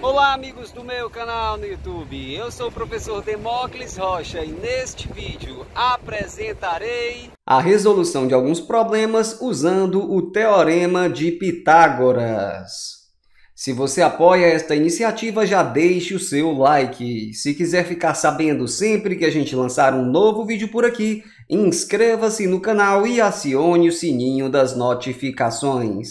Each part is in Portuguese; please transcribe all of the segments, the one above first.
Olá amigos do meu canal no YouTube, eu sou o professor Demócles Rocha e neste vídeo apresentarei a resolução de alguns problemas usando o Teorema de Pitágoras. Se você apoia esta iniciativa, já deixe o seu like. Se quiser ficar sabendo sempre que a gente lançar um novo vídeo por aqui, inscreva-se no canal e acione o sininho das notificações.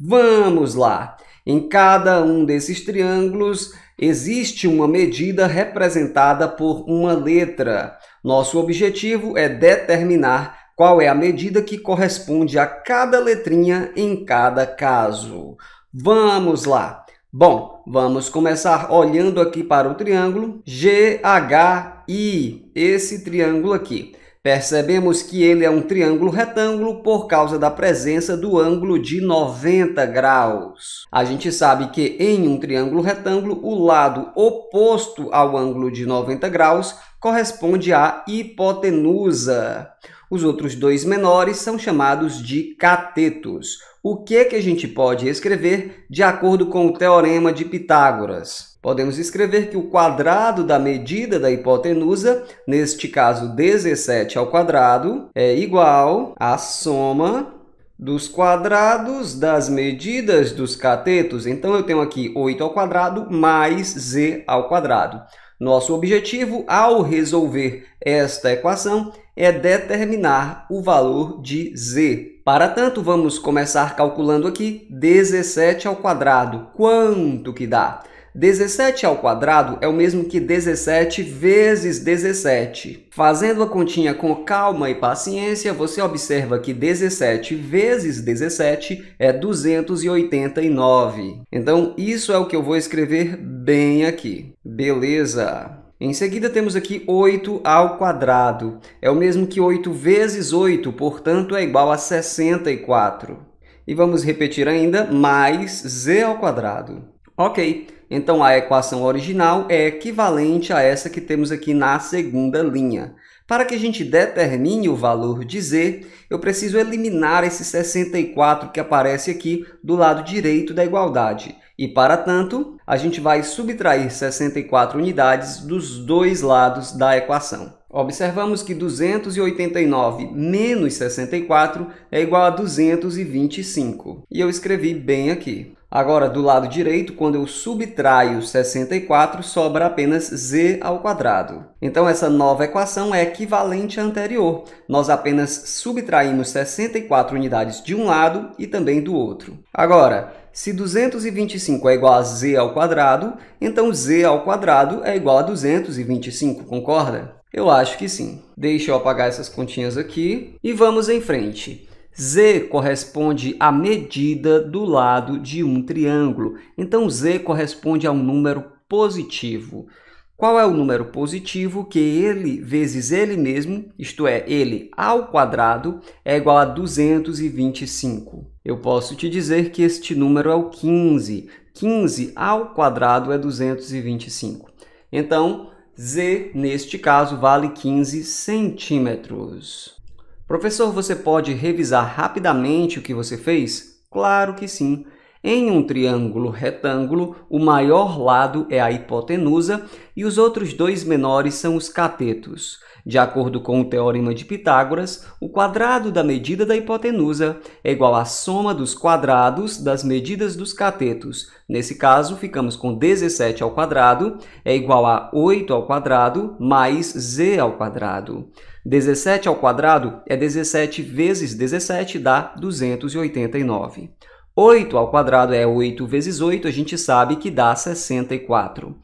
Vamos lá! Em cada um desses triângulos existe uma medida representada por uma letra. Nosso objetivo é determinar qual é a medida que corresponde a cada letrinha em cada caso. Vamos lá! Bom, vamos começar olhando aqui para o triângulo GHI, esse triângulo aqui. Percebemos que ele é um triângulo retângulo por causa da presença do ângulo de 90 graus. A gente sabe que em um triângulo retângulo, o lado oposto ao ângulo de 90 graus corresponde à hipotenusa. Os outros dois menores são chamados de catetos. O que, que a gente pode escrever de acordo com o Teorema de Pitágoras? Podemos escrever que o quadrado da medida da hipotenusa, neste caso 17 ao quadrado, é igual à soma dos quadrados das medidas dos catetos. Então, eu tenho aqui 8 ao quadrado mais z ao quadrado. Nosso objetivo, ao resolver esta equação, é determinar o valor de z. Para tanto, vamos começar calculando aqui 17 ao quadrado. Quanto que dá? 17 ao quadrado é o mesmo que 17 vezes 17. Fazendo a continha com calma e paciência, você observa que 17 vezes 17 é 289. Então, isso é o que eu vou escrever bem aqui. Beleza! Em seguida, temos aqui 8 ao quadrado. É o mesmo que 8 vezes 8, portanto, é igual a 64. E vamos repetir ainda, mais z ao quadrado. Ok, então a equação original é equivalente a essa que temos aqui na segunda linha. Para que a gente determine o valor de z, eu preciso eliminar esse 64 que aparece aqui do lado direito da igualdade. E para tanto, a gente vai subtrair 64 unidades dos dois lados da equação. Observamos que 289 menos 64 é igual a 225. E eu escrevi bem aqui. Agora, do lado direito, quando eu subtraio 64, sobra apenas z ao quadrado. Então, essa nova equação é equivalente à anterior. Nós apenas subtraímos 64 unidades de um lado e também do outro. Agora, se 225 é igual a z ao quadrado, então z ao quadrado é igual a 225, concorda? Eu acho que sim. Deixa eu apagar essas continhas aqui e vamos em frente. Z corresponde à medida do lado de um triângulo. Então, Z corresponde a um número positivo. Qual é o número positivo que ele vezes ele mesmo, isto é, ele ao quadrado, é igual a 225? Eu posso te dizer que este número é o 15. 15 ao quadrado é 225. Então, Z, neste caso, vale 15 centímetros. Professor, você pode revisar rapidamente o que você fez? Claro que sim. Em um triângulo retângulo, o maior lado é a hipotenusa e os outros dois menores são os catetos. De acordo com o teorema de Pitágoras, o quadrado da medida da hipotenusa é igual à soma dos quadrados das medidas dos catetos. Nesse caso, ficamos com 17 ao quadrado é igual a 8 ao quadrado mais z ao quadrado. 17 ao quadrado é 17 vezes 17 dá 289. 8 ao quadrado é 8 vezes 8, a gente sabe que dá 64.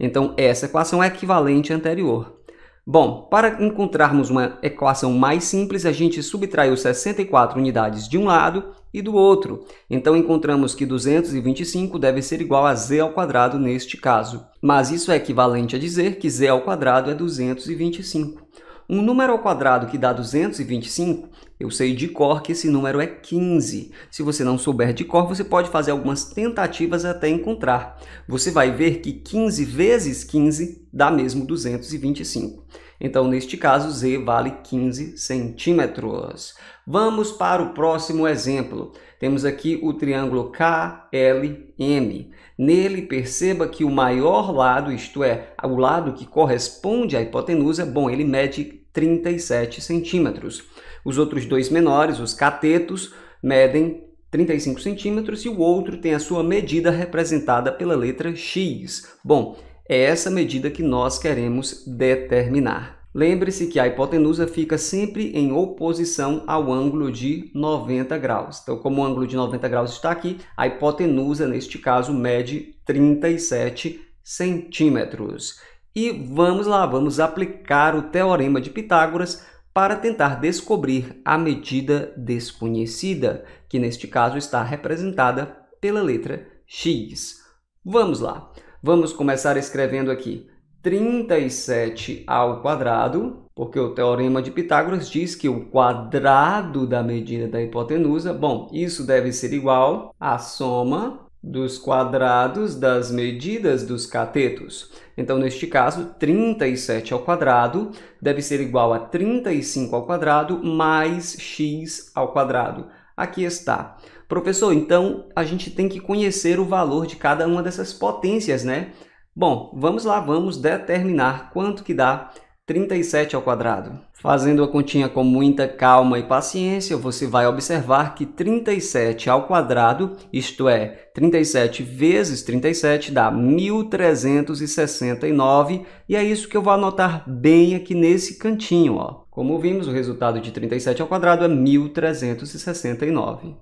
Então, essa equação é equivalente à anterior. Bom, para encontrarmos uma equação mais simples, a gente subtraiu 64 unidades de um lado e do outro. Então, encontramos que 225 deve ser igual a z ao quadrado neste caso. Mas isso é equivalente a dizer que z ao quadrado é 225. Um número ao quadrado que dá 225 eu sei de cor que esse número é 15. Se você não souber de cor, você pode fazer algumas tentativas até encontrar. Você vai ver que 15 vezes 15 dá mesmo 225. Então, neste caso, Z vale 15 centímetros. Vamos para o próximo exemplo. Temos aqui o triângulo KLM. Nele, perceba que o maior lado, isto é, o lado que corresponde à hipotenusa, bom, ele mede 37 centímetros. Os outros dois menores, os catetos, medem 35 centímetros e o outro tem a sua medida representada pela letra x. Bom, é essa medida que nós queremos determinar. Lembre-se que a hipotenusa fica sempre em oposição ao ângulo de 90 graus. Então, como o ângulo de 90 graus está aqui, a hipotenusa, neste caso, mede 37 centímetros. E vamos lá, vamos aplicar o Teorema de Pitágoras para tentar descobrir a medida desconhecida, que neste caso está representada pela letra x. Vamos lá. Vamos começar escrevendo aqui 37 ao quadrado, porque o teorema de Pitágoras diz que o quadrado da medida da hipotenusa, bom, isso deve ser igual à soma dos quadrados das medidas dos catetos. Então, neste caso, 37 ao quadrado deve ser igual a 35 ao quadrado mais x ao quadrado. Aqui está. Professor, então a gente tem que conhecer o valor de cada uma dessas potências, né? Bom, vamos lá, vamos determinar quanto que dá 37 ao quadrado. Fazendo a continha com muita calma e paciência, você vai observar que 37 ao quadrado, isto é, 37 vezes 37 dá 1369, e é isso que eu vou anotar bem aqui nesse cantinho, ó. Como vimos, o resultado de 37 ao quadrado é 1369.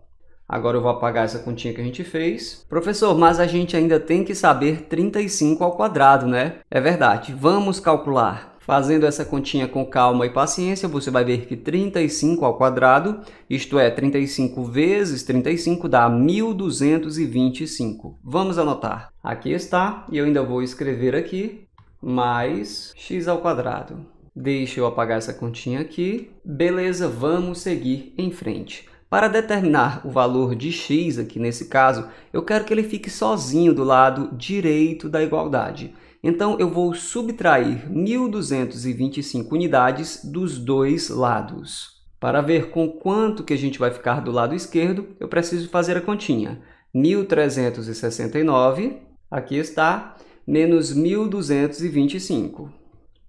Agora eu vou apagar essa continha que a gente fez. Professor, mas a gente ainda tem que saber 35 ao quadrado, né? É verdade. Vamos calcular. Fazendo essa continha com calma e paciência, você vai ver que 35 ao quadrado, isto é, 35 vezes 35 dá 1225. Vamos anotar. Aqui está, e eu ainda vou escrever aqui, mais x ao quadrado. Deixa eu apagar essa continha aqui. Beleza, vamos seguir em frente. Para determinar o valor de x aqui nesse caso, eu quero que ele fique sozinho do lado direito da igualdade. Então, eu vou subtrair 1.225 unidades dos dois lados. Para ver com quanto que a gente vai ficar do lado esquerdo, eu preciso fazer a continha. 1.369, aqui está, menos 1.225.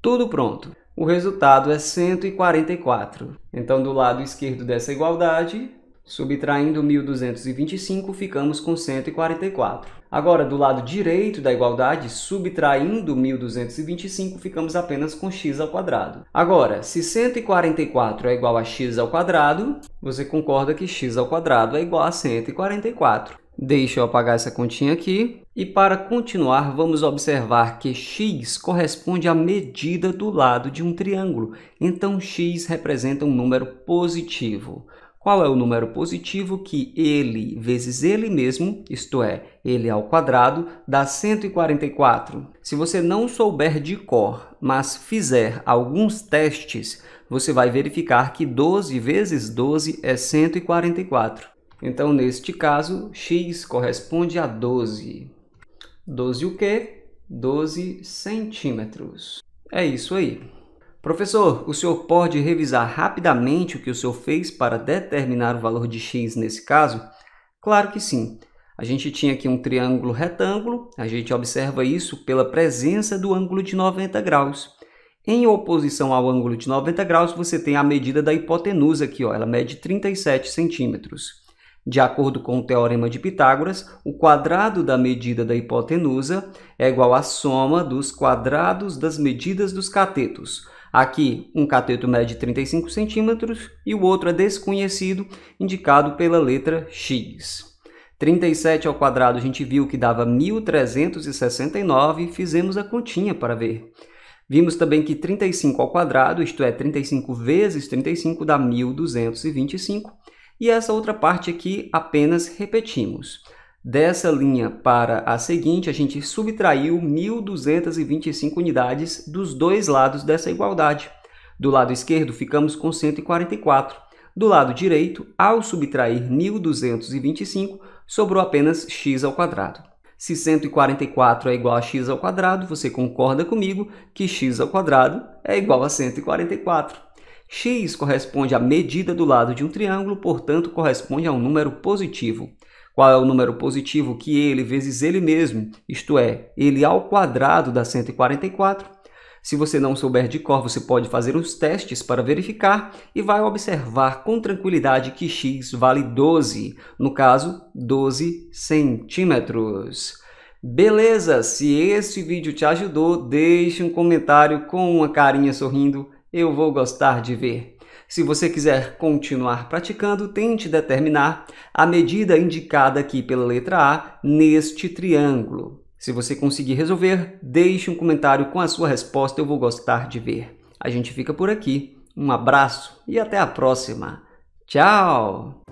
Tudo pronto. O resultado é 144. Então, do lado esquerdo dessa igualdade, subtraindo 1.225, ficamos com 144. Agora, do lado direito da igualdade, subtraindo 1.225, ficamos apenas com x ao quadrado. Agora, se 144 é igual a x ao quadrado, você concorda que x ao quadrado é igual a 144. Deixa eu apagar essa continha aqui. E para continuar, vamos observar que x corresponde à medida do lado de um triângulo. Então, x representa um número positivo. Qual é o número positivo que ele vezes ele mesmo, isto é, ele ao quadrado, dá 144? Se você não souber de cor, mas fizer alguns testes, você vai verificar que 12 vezes 12 é 144. Então, neste caso, x corresponde a 12. 12 o quê? 12 centímetros. É isso aí. Professor, o senhor pode revisar rapidamente o que o senhor fez para determinar o valor de x nesse caso? Claro que sim. A gente tinha aqui um triângulo retângulo, a gente observa isso pela presença do ângulo de 90 graus. Em oposição ao ângulo de 90 graus, você tem a medida da hipotenusa aqui, ó, ela mede 37 centímetros. De acordo com o teorema de Pitágoras, o quadrado da medida da hipotenusa é igual à soma dos quadrados das medidas dos catetos. Aqui, um cateto mede 35 centímetros e o outro é desconhecido, indicado pela letra X. 37 ao quadrado a gente viu que dava 1.369 e fizemos a continha para ver. Vimos também que 35 ao quadrado, isto é, 35 vezes 35 dá 1.225. E essa outra parte aqui apenas repetimos. Dessa linha para a seguinte, a gente subtraiu 1.225 unidades dos dois lados dessa igualdade. Do lado esquerdo, ficamos com 144. Do lado direito, ao subtrair 1.225, sobrou apenas x ao quadrado. Se 144 é igual a x ao quadrado, você concorda comigo que x ao quadrado é igual a 144. x corresponde à medida do lado de um triângulo, portanto, corresponde a um número positivo. Qual é o número positivo que ele vezes ele mesmo, isto é, ele ao quadrado dá 144. Se você não souber de cor, você pode fazer os testes para verificar e vai observar com tranquilidade que x vale 12, no caso, 12 centímetros. Beleza? Se esse vídeo te ajudou, deixe um comentário com uma carinha sorrindo, eu vou gostar de ver. Se você quiser continuar praticando, tente determinar a medida indicada aqui pela letra A neste triângulo. Se você conseguir resolver, deixe um comentário com a sua resposta, eu vou gostar de ver. A gente fica por aqui. Um abraço e até a próxima. Tchau!